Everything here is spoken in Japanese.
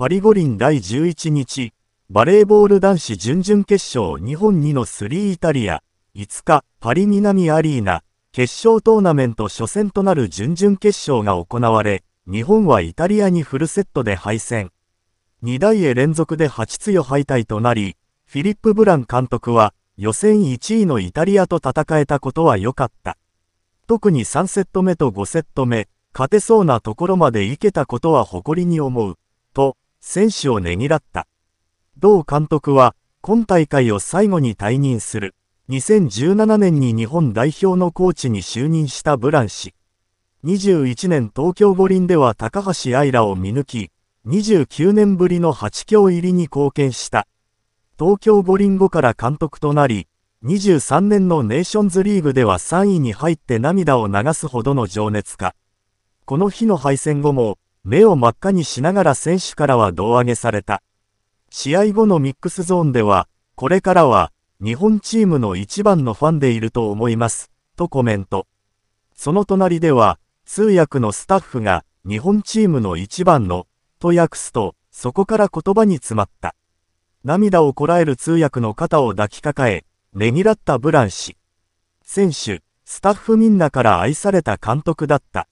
パリ五輪第11日、バレーボール男子準々決勝日本2の3イタリア、5日、パリ南アリーナ、決勝トーナメント初戦となる準々決勝が行われ、日本はイタリアにフルセットで敗戦。2大へ連続で8強敗退となり、フィリップ・ブラン監督は、予選1位のイタリアと戦えたことは良かった。特に3セット目と5セット目、勝てそうなところまでいけたことは誇りに思う、と、選手をねぎらった。同監督は、今大会を最後に退任する。2017年に日本代表のコーチに就任したブラン氏。21年東京五輪では高橋愛らを見抜き、29年ぶりの8強入りに貢献した。東京五輪後から監督となり、23年のネーションズリーグでは3位に入って涙を流すほどの情熱か。この日の敗戦後も、目を真っ赤にしながら選手からは胴上げされた。試合後のミックスゾーンでは、これからは日本チームの一番のファンでいると思います、とコメント。その隣では、通訳のスタッフが日本チームの一番の、と訳すと、そこから言葉に詰まった。涙をこらえる通訳の肩を抱きかかえ、ねぎらったブラン氏。選手、スタッフみんなから愛された監督だった。